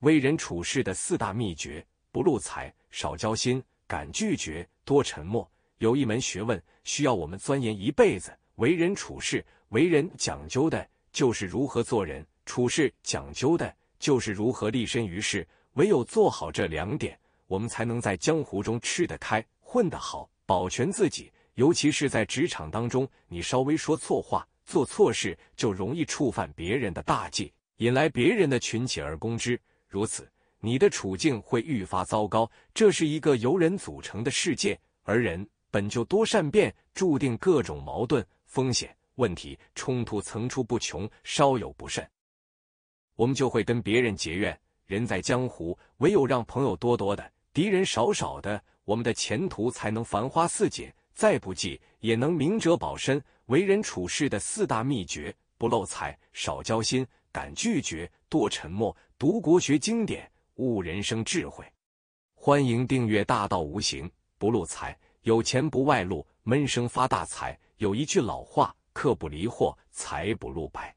为人处事的四大秘诀：不露财，少交心，敢拒绝，多沉默。有一门学问需要我们钻研一辈子。为人处事，为人讲究的，就是如何做人；处事讲究的，就是如何立身于世。唯有做好这两点，我们才能在江湖中吃得开，混得好，保全自己。尤其是在职场当中，你稍微说错话，做错事，就容易触犯别人的大忌，引来别人的群起而攻之。如此，你的处境会愈发糟糕。这是一个由人组成的世界，而人本就多善变，注定各种矛盾、风险、问题、冲突层出不穷。稍有不慎，我们就会跟别人结怨。人在江湖，唯有让朋友多多的，敌人少少的，我们的前途才能繁花似锦。再不济，也能明哲保身。为人处事的四大秘诀：不露财，少交心，敢拒绝，多沉默。读国学经典，悟人生智慧。欢迎订阅《大道无形》，不露财，有钱不外露，闷声发大财。有一句老话，客不离货，财不露白。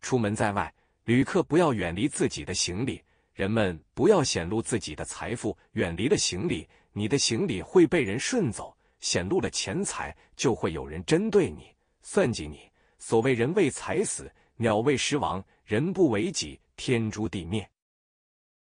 出门在外，旅客不要远离自己的行李；人们不要显露自己的财富。远离了行李，你的行李会被人顺走；显露了钱财，就会有人针对你，算计你。所谓人为财死，鸟为食亡。人不为己，天诛地灭。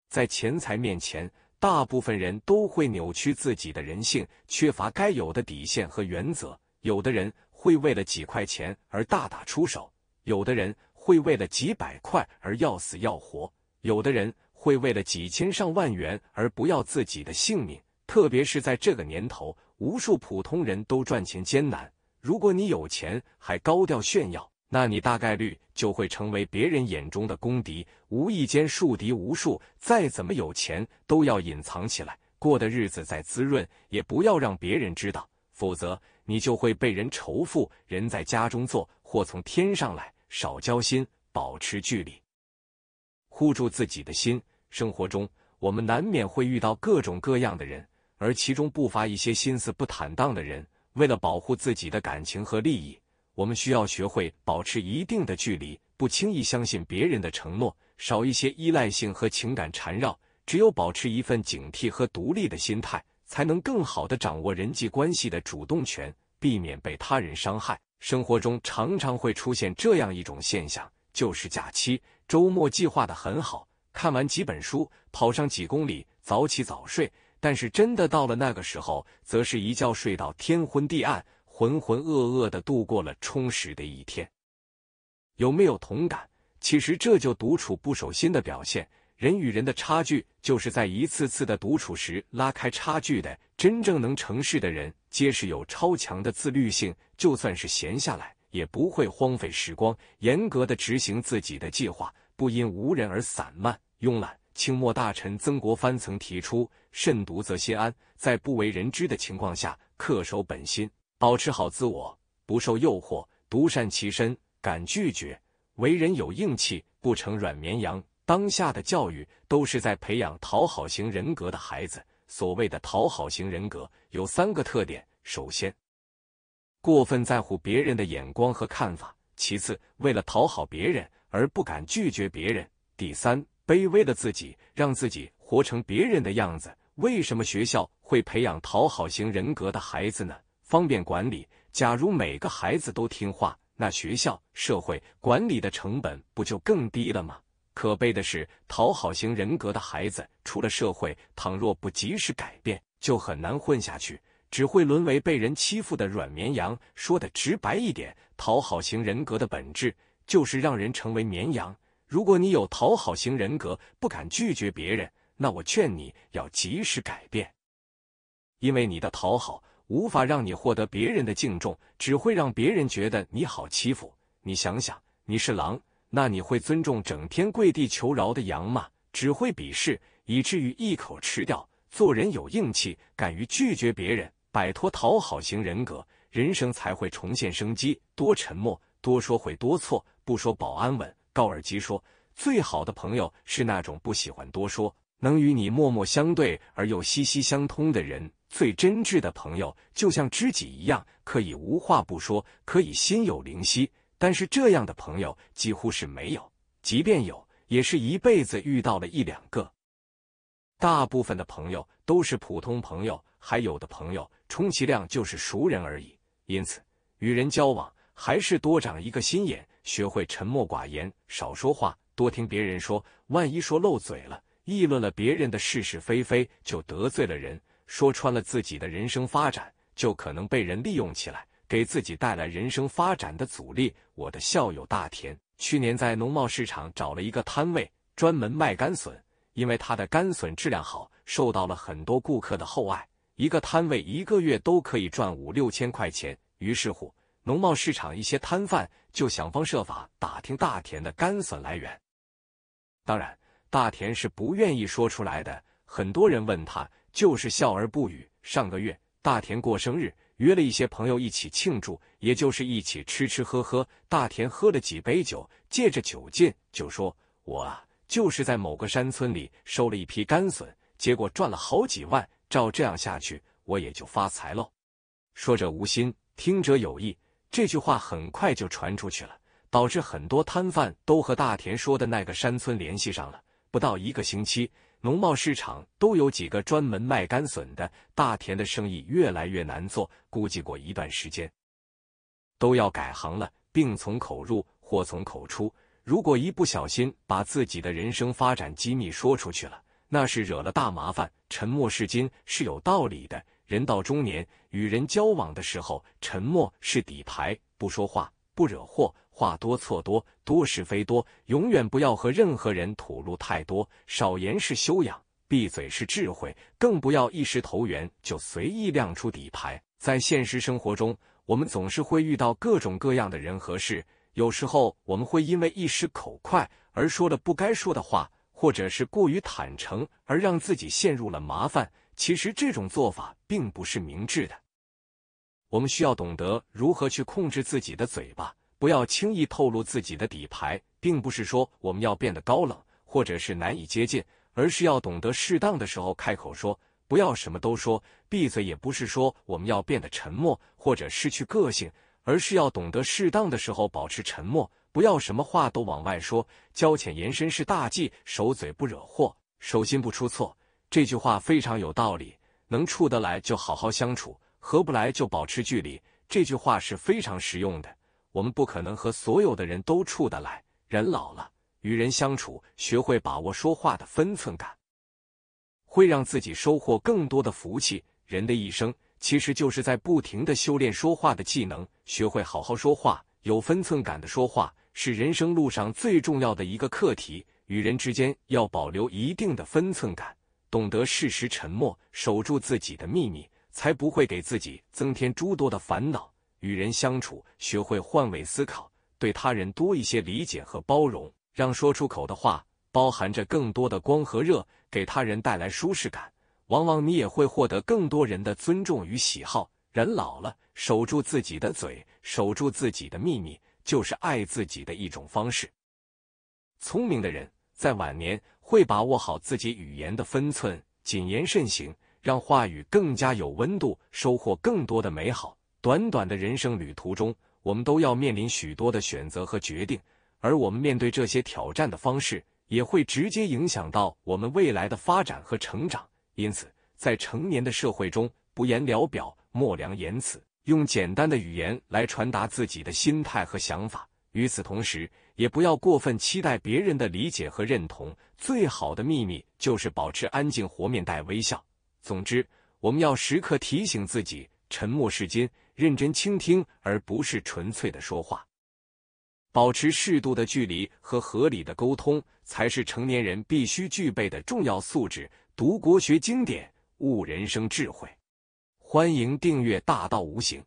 在钱财面前，大部分人都会扭曲自己的人性，缺乏该有的底线和原则。有的人会为了几块钱而大打出手，有的人会为了几百块而要死要活，有的人会为了几千上万元而不要自己的性命。特别是在这个年头，无数普通人都赚钱艰难，如果你有钱还高调炫耀。那你大概率就会成为别人眼中的公敌，无意间树敌无数。再怎么有钱，都要隐藏起来，过的日子再滋润，也不要让别人知道。否则，你就会被人仇富。人在家中坐，祸从天上来。少交心，保持距离，护住自己的心。生活中，我们难免会遇到各种各样的人，而其中不乏一些心思不坦荡的人，为了保护自己的感情和利益。我们需要学会保持一定的距离，不轻易相信别人的承诺，少一些依赖性和情感缠绕。只有保持一份警惕和独立的心态，才能更好地掌握人际关系的主动权，避免被他人伤害。生活中常常会出现这样一种现象，就是假期、周末计划的很好，看完几本书，跑上几公里，早起早睡。但是真的到了那个时候，则是一觉睡到天昏地暗。浑浑噩噩的度过了充实的一天，有没有同感？其实这就独处不守心的表现。人与人的差距，就是在一次次的独处时拉开差距的。真正能成事的人，皆是有超强的自律性，就算是闲下来，也不会荒废时光，严格的执行自己的计划，不因无人而散漫、慵懒。清末大臣曾国藩曾提出：“慎独则心安，在不为人知的情况下，恪守本心。”保持好自我，不受诱惑，独善其身，敢拒绝，为人有硬气，不成软绵羊。当下的教育都是在培养讨好型人格的孩子。所谓的讨好型人格有三个特点：首先，过分在乎别人的眼光和看法；其次，为了讨好别人而不敢拒绝别人；第三，卑微的自己，让自己活成别人的样子。为什么学校会培养讨好型人格的孩子呢？方便管理。假如每个孩子都听话，那学校、社会管理的成本不就更低了吗？可悲的是，讨好型人格的孩子，出了社会，倘若不及时改变，就很难混下去，只会沦为被人欺负的软绵羊。说的直白一点，讨好型人格的本质就是让人成为绵羊。如果你有讨好型人格，不敢拒绝别人，那我劝你要及时改变，因为你的讨好。无法让你获得别人的敬重，只会让别人觉得你好欺负。你想想，你是狼，那你会尊重整天跪地求饶的羊吗？只会鄙视，以至于一口吃掉。做人有硬气，敢于拒绝别人，摆脱讨好型人格，人生才会重现生机。多沉默，多说会多错，不说保安稳。高尔基说：“最好的朋友是那种不喜欢多说，能与你默默相对而又息息相通的人。”最真挚的朋友就像知己一样，可以无话不说，可以心有灵犀。但是这样的朋友几乎是没有，即便有，也是一辈子遇到了一两个。大部分的朋友都是普通朋友，还有的朋友充其量就是熟人而已。因此，与人交往还是多长一个心眼，学会沉默寡言，少说话，多听别人说。万一说漏嘴了，议论了别人的是是非非，就得罪了人。说穿了自己的人生发展，就可能被人利用起来，给自己带来人生发展的阻力。我的校友大田去年在农贸市场找了一个摊位，专门卖干笋，因为他的干笋质量好，受到了很多顾客的厚爱，一个摊位一个月都可以赚五六千块钱。于是乎，农贸市场一些摊贩就想方设法打听大田的干笋来源，当然，大田是不愿意说出来的。很多人问他。就是笑而不语。上个月大田过生日，约了一些朋友一起庆祝，也就是一起吃吃喝喝。大田喝了几杯酒，借着酒劲就说：“我啊，就是在某个山村里收了一批干笋，结果赚了好几万，照这样下去，我也就发财喽。”说者无心，听者有意，这句话很快就传出去了，导致很多摊贩都和大田说的那个山村联系上了。不到一个星期。农贸市场都有几个专门卖干笋的，大田的生意越来越难做，估计过一段时间都要改行了。病从口入，祸从口出，如果一不小心把自己的人生发展机密说出去了，那是惹了大麻烦。沉默是金是有道理的，人到中年，与人交往的时候，沉默是底牌，不说话不惹祸。话多错多，多是非多，永远不要和任何人吐露太多。少言是修养，闭嘴是智慧。更不要一时投缘就随意亮出底牌。在现实生活中，我们总是会遇到各种各样的人和事。有时候，我们会因为一时口快而说了不该说的话，或者是过于坦诚而让自己陷入了麻烦。其实，这种做法并不是明智的。我们需要懂得如何去控制自己的嘴巴。不要轻易透露自己的底牌，并不是说我们要变得高冷或者是难以接近，而是要懂得适当的时候开口说；不要什么都说，闭嘴也不是说我们要变得沉默或者失去个性，而是要懂得适当的时候保持沉默，不要什么话都往外说。交浅言深是大忌，守嘴不惹祸，守心不出错。这句话非常有道理。能处得来就好好相处，合不来就保持距离。这句话是非常实用的。我们不可能和所有的人都处得来，人老了，与人相处，学会把握说话的分寸感，会让自己收获更多的福气。人的一生其实就是在不停的修炼说话的技能，学会好好说话，有分寸感的说话，是人生路上最重要的一个课题。与人之间要保留一定的分寸感，懂得适时沉默，守住自己的秘密，才不会给自己增添诸多的烦恼。与人相处，学会换位思考，对他人多一些理解和包容，让说出口的话包含着更多的光和热，给他人带来舒适感。往往你也会获得更多人的尊重与喜好。人老了，守住自己的嘴，守住自己的秘密，就是爱自己的一种方式。聪明的人在晚年会把握好自己语言的分寸，谨言慎行，让话语更加有温度，收获更多的美好。短短的人生旅途中，我们都要面临许多的选择和决定，而我们面对这些挑战的方式，也会直接影响到我们未来的发展和成长。因此，在成年的社会中，不言聊表，莫良言辞，用简单的语言来传达自己的心态和想法。与此同时，也不要过分期待别人的理解和认同。最好的秘密就是保持安静和面带微笑。总之，我们要时刻提醒自己：沉默是金。认真倾听，而不是纯粹的说话；保持适度的距离和合理的沟通，才是成年人必须具备的重要素质。读国学经典，悟人生智慧。欢迎订阅《大道无形》。